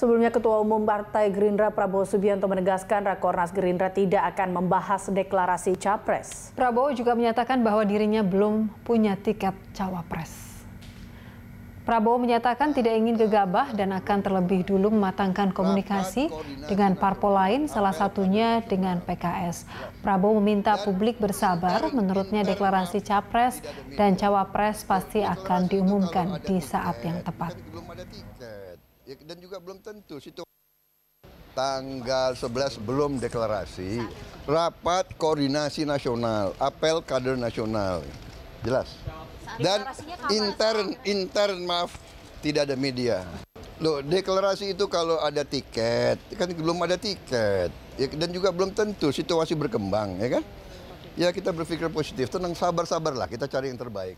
Sebelumnya Ketua Umum Partai Gerindra Prabowo Subianto menegaskan Rakornas Gerindra tidak akan membahas deklarasi Capres. Prabowo juga menyatakan bahwa dirinya belum punya tiket Cawapres. Prabowo menyatakan tidak ingin gegabah dan akan terlebih dulu mematangkan komunikasi dengan parpol lain, salah satunya dengan PKS. Prabowo meminta publik bersabar, menurutnya deklarasi capres dan cawapres pasti akan diumumkan di saat yang tepat. Ya, dan juga belum tentu tanggal 11 belum deklarasi rapat koordinasi nasional, apel kader nasional. Jelas dan intern intern maaf tidak ada media. Lo deklarasi itu kalau ada tiket, kan belum ada tiket. Ya, dan juga belum tentu situasi berkembang, ya kan? Ya kita berpikir positif, tenang sabar-sabarlah, kita cari yang terbaik.